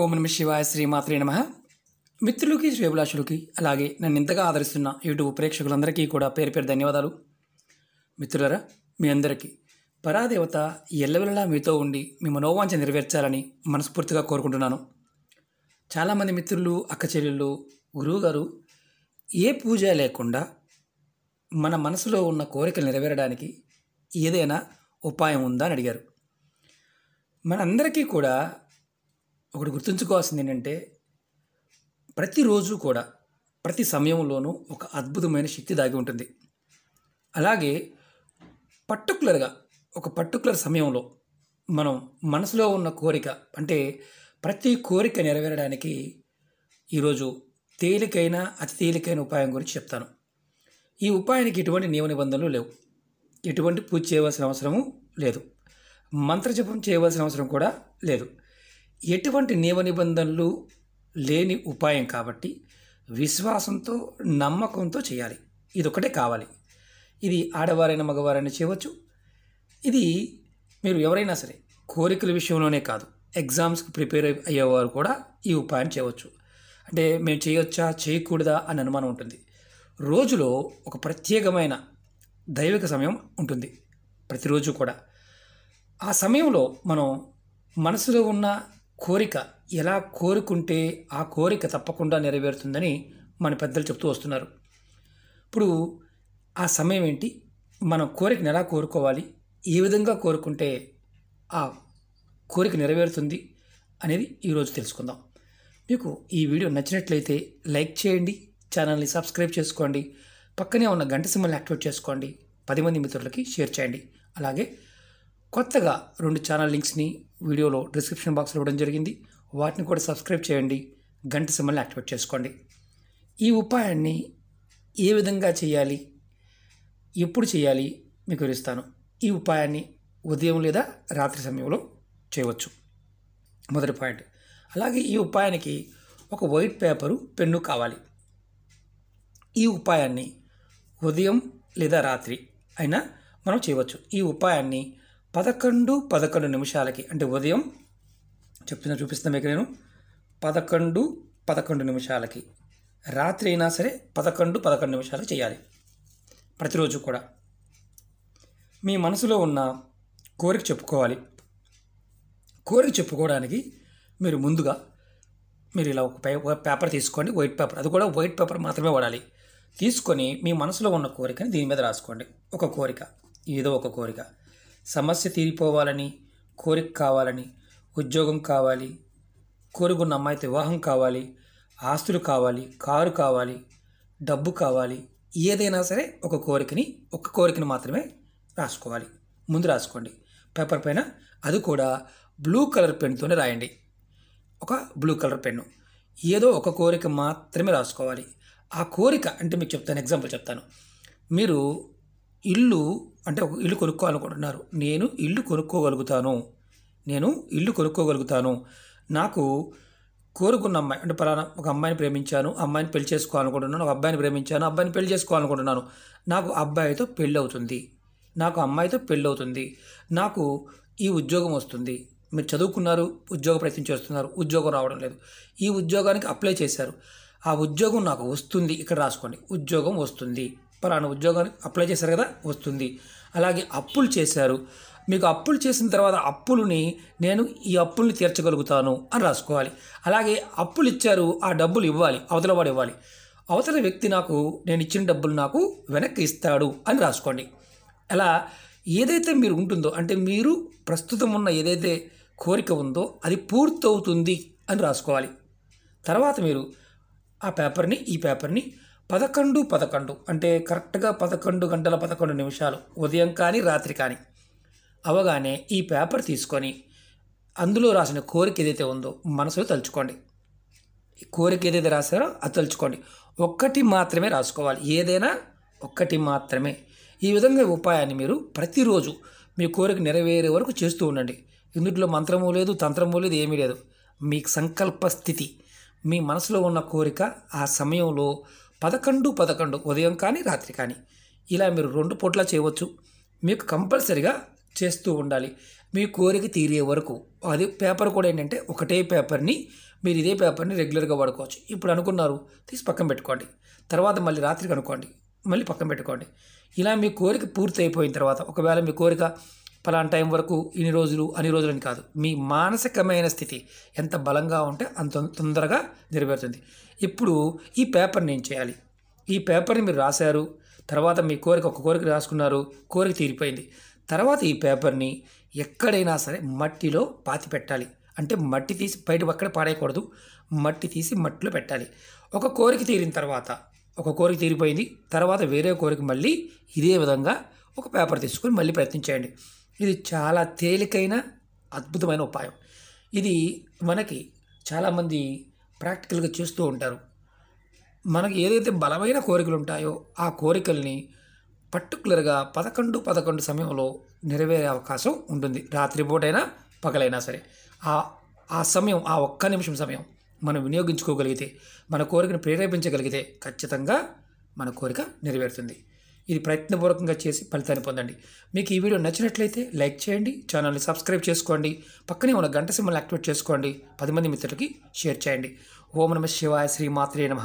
ఓం నమ శివాయ శ్రీమాత్రే నమ మిత్రులకి శ్రీభిలాషులకి అలాగే నన్ను ఇంతగా ఆదరిస్తున్న యూట్యూబ్ ప్రేక్షకులందరికీ కూడా పేరు పేరు ధన్యవాదాలు మిత్రులరా మీ అందరికీ పరాదేవత ఎల్లవెల్లలా మీతో ఉండి మీ మనోవాంఛ నెరవేర్చాలని మనస్ఫూర్తిగా కోరుకుంటున్నాను చాలామంది మిత్రులు అక్క చెల్లెళ్ళు గురువుగారు ఏ పూజ లేకుండా మన మనసులో ఉన్న కోరికలు నెరవేరడానికి ఏదైనా ఉపాయం ఉందా అని అడిగారు మనందరికీ కూడా ఒకటి గుర్తుంచుకోవాల్సింది ఏంటంటే ప్రతిరోజు కూడా ప్రతి సమయంలోనూ ఒక అద్భుతమైన శక్తి దాగి ఉంటుంది అలాగే పర్టికులర్గా ఒక పర్టికులర్ సమయంలో మనం మనసులో ఉన్న కోరిక అంటే ప్రతి కోరిక నెరవేరడానికి ఈరోజు తేలికైన అతి తేలికైన ఉపాయం గురించి చెప్తాను ఈ ఉపాయానికి ఎటువంటి నియమ నిబంధనలు లేవు ఎటువంటి పూజ చేయవలసిన అవసరము లేదు మంత్రజపం చేయవలసిన అవసరం కూడా లేదు ఎటువంటి నియమ నిబంధనలు లేని ఉపాయం కాబట్టి విశ్వాసంతో నమ్మకంతో చేయాలి ఇది ఒకటే కావాలి ఇది ఆడవారైనా మగవారైనా చేయవచ్చు ఇది మీరు ఎవరైనా సరే కోరికల విషయంలోనే కాదు ఎగ్జామ్స్కి ప్రిపేర్ అయ్యేవారు కూడా ఈ ఉపాయం చేయవచ్చు అంటే మేము చేయొచ్చా చేయకూడదా అని అనుమానం ఉంటుంది రోజులో ఒక ప్రత్యేకమైన దైవిక సమయం ఉంటుంది ప్రతిరోజు కూడా ఆ సమయంలో మనం మనసులో ఉన్న కోరిక ఎలా కోరుకుంటే ఆ కోరిక తప్పకుండా నెరవేరుతుందని మన పెద్దలు చెప్తూ వస్తున్నారు ఇప్పుడు ఆ సమయం ఏంటి మనం కోరికను ఎలా కోరుకోవాలి ఏ విధంగా కోరుకుంటే ఆ కోరిక నెరవేరుతుంది అనేది ఈరోజు తెలుసుకుందాం మీకు ఈ వీడియో నచ్చినట్లయితే లైక్ చేయండి ఛానల్ని సబ్స్క్రైబ్ చేసుకోండి పక్కనే ఉన్న గంట సింబల్ని యాక్టివేట్ చేసుకోండి పది మంది మిత్రులకి షేర్ చేయండి అలాగే కొత్తగా రెండు ఛానల్ లింక్స్ని వీడియోలో డిస్క్రిప్షన్ బాక్స్లో ఇవ్వడం జరిగింది వాటిని కూడా సబ్స్క్రైబ్ చేయండి గంట సిమ్మల్ని యాక్టివేట్ చేసుకోండి ఈ ఉపాయాన్ని ఏ విధంగా చేయాలి ఎప్పుడు చేయాలి మీకు వివరిస్తాను ఈ ఉపాయాన్ని ఉదయం లేదా రాత్రి సమయంలో చేయవచ్చు మొదటి పాయింట్ అలాగే ఈ ఉపాయానికి ఒక వైట్ పేపరు పెన్ను కావాలి ఈ ఉపాయాన్ని ఉదయం లేదా రాత్రి అయినా మనం చేయవచ్చు ఈ ఉపాయాన్ని పదకొండు పదకొండు నిమిషాలకి అంటే ఉదయం చెప్తున్న చూపిస్తాను మీకు నేను పదకొండు పదకొండు నిమిషాలకి రాత్రి అయినా సరే పదకొండు పదకొండు నిమిషాలు చేయాలి ప్రతిరోజు కూడా మీ మనసులో ఉన్న కోరిక చెప్పుకోవాలి కోరిక చెప్పుకోవడానికి మీరు ముందుగా మీరు ఇలా ఒక పేపర్ తీసుకోండి వైట్ పేపర్ అది కూడా వైట్ పేపర్ మాత్రమే వాడాలి తీసుకొని మీ మనసులో ఉన్న కోరికని దీని మీద రాసుకోండి ఒక కోరిక ఏదో ఒక కోరిక సమస్య తీరిపోవాలని కోరిక కావాలని ఉద్యోగం కావాలి కోరుకున్న అమ్మాయితో వివాహం కావాలి ఆస్తులు కావాలి కారు కావాలి డబ్బు కావాలి ఏదైనా సరే ఒక కోరికని ఒక కోరికని మాత్రమే రాసుకోవాలి ముందు రాసుకోండి పేపర్ పైన అది కూడా బ్లూ కలర్ పెన్తోనే రాయండి ఒక బ్లూ కలర్ పెన్ను ఏదో ఒక కోరిక మాత్రమే రాసుకోవాలి ఆ కోరిక అంటే మీకు చెప్తాను ఎగ్జాంపుల్ చెప్తాను మీరు ఇల్లు అంటే ఒక ఇల్లు కొనుక్కోవాలనుకుంటున్నారు నేను ఇల్లు కొనుక్కోగలుగుతాను నేను ఇల్లు కొనుక్కోగలుగుతాను నాకు కోరుకున్న అమ్మాయి అంటే పలానా ఒక అమ్మాయిని ప్రేమించాను అమ్మాయిని పెళ్లి చేసుకోవాలనుకుంటున్నాను ఒక అబ్బాయిని ప్రేమించాను అబ్బాయిని పెళ్లి చేసుకోవాలనుకుంటున్నాను నాకు అబ్బాయితో పెళ్ళి అవుతుంది నాకు అమ్మాయితో పెళ్ళి అవుతుంది నాకు ఈ ఉద్యోగం వస్తుంది మీరు చదువుకున్నారు ఉద్యోగ ప్రయత్నం చేస్తున్నారు ఉద్యోగం రావడం లేదు ఈ ఉద్యోగానికి అప్లై చేశారు ఆ ఉద్యోగం నాకు వస్తుంది ఇక్కడ రాసుకోండి ఉద్యోగం వస్తుంది పలానా ఉద్యోగాలు అప్లై చేశారు కదా వస్తుంది అలాగే అప్పులు చేశారు మీకు అప్పులు చేసిన తర్వాత అప్పులని నేను ఈ అప్పుల్ని తీర్చగలుగుతాను అని రాసుకోవాలి అలాగే అప్పులు ఇచ్చారు ఆ డబ్బులు ఇవ్వాలి అవతల వాడు ఇవ్వాలి అవతల వ్యక్తి నాకు నేను ఇచ్చిన డబ్బులు నాకు వెనక్కి ఇస్తాడు అని రాసుకోండి అలా ఏదైతే మీరు ఉంటుందో అంటే మీరు ప్రస్తుతం ఉన్న ఏదైతే కోరిక ఉందో అది పూర్తవుతుంది అని రాసుకోవాలి తర్వాత మీరు ఆ పేపర్ని ఈ పేపర్ని పదకొండు పదకొండు అంటే కరెక్ట్గా పదకొండు గంటల పదకొండు నిమిషాలు ఉదయం కానీ రాత్రి కానీ అవగానే ఈ పేపర్ తీసుకొని అందులో రాసిన కోరిక ఏదైతే ఉందో మనసులో తలుచుకోండి కోరిక ఏదైతే రాశారో అది తలుచుకోండి ఒక్కటి మాత్రమే రాసుకోవాలి ఏదైనా ఒక్కటి మాత్రమే ఈ విధంగా ఉపాయాన్ని మీరు ప్రతిరోజు మీ కోరిక నెరవేరే వరకు చేస్తూ ఉండండి ఇందుట్లో మంత్రము లేదు తంత్రము లేదు ఏమీ లేదు మీ సంకల్ప స్థితి మీ మనసులో ఉన్న కోరిక ఆ సమయంలో పదకొండు పదకొండు ఉదయం కానీ రాత్రి కానీ ఇలా మీరు రెండు పూట్ల చేయవచ్చు మీకు కంపల్సరిగా చేస్తూ ఉండాలి మీ కోరిక తీరే వరకు అది పేపర్ కూడా ఏంటంటే ఒకటే పేపర్ని మీరు ఇదే పేపర్ని రెగ్యులర్గా వాడుకోవచ్చు ఇప్పుడు అనుకున్నారు తీసి పక్కన పెట్టుకోండి తర్వాత మళ్ళీ రాత్రికి అనుకోండి మళ్ళీ పక్కన పెట్టుకోండి ఇలా మీ కోరిక పూర్తి అయిపోయిన తర్వాత ఒకవేళ మీ కోరిక ఫలానా టైం వరకు ఇన్ని రోజులు అన్ని రోజులని కాదు మీ మానసికమైన స్థితి ఎంత బలంగా ఉంటే అంత తొందరగా నెరవేరుతుంది ఇప్పుడు ఈ పేపర్ని ఏం చేయాలి ఈ పేపర్ని మీరు రాశారు తర్వాత మీ కోరిక ఒక కోరిక రాసుకున్నారు కోరిక తీరిపోయింది తర్వాత ఈ పేపర్ని ఎక్కడైనా సరే మట్టిలో పాతి పెట్టాలి అంటే మట్టి తీసి బయట ఒక్కడే పాడేయకూడదు మట్టి తీసి మట్టిలో పెట్టాలి ఒక కోరిక తీరిన తర్వాత ఒక కోరిక తీరిపోయింది తర్వాత వేరే కోరిక మళ్ళీ ఇదే విధంగా ఒక పేపర్ తీసుకొని మళ్ళీ ప్రయత్నించేయండి ఇది చాలా తేలికైన అద్భుతమైన ఉపాయం ఇది మనకి చాలామంది ప్రాక్టికల్గా చేస్తూ ఉంటారు మనకు ఏదైతే బలమైన కోరికలు ఉంటాయో ఆ కోరికల్ని పర్టికులర్గా పదకొండు పదకొండు సమయంలో నెరవేరే అవకాశం ఉంటుంది రాత్రిపూటైనా పగలైనా సరే ఆ ఆ సమయం ఆ ఒక్క నిమిషం సమయం మనం వినియోగించుకోగలిగితే మన కోరికను ప్రేరేపించగలిగితే ఖచ్చితంగా మన కోరిక నెరవేరుతుంది ఇది ప్రయత్నపూర్వకంగా చేసి ఫలితాన్ని పొందండి మీకు ఈ వీడియో నచ్చినట్లయితే లైక్ చేయండి ఛానల్ని సబ్స్క్రైబ్ చేసుకోండి పక్కనే ఉన్న గంట సింబల్ యాక్టివేట్ చేసుకోండి పది మంది మిత్రులకి షేర్ చేయండి ఓం నమ శివాయ శ్రీ మాత్రే నమ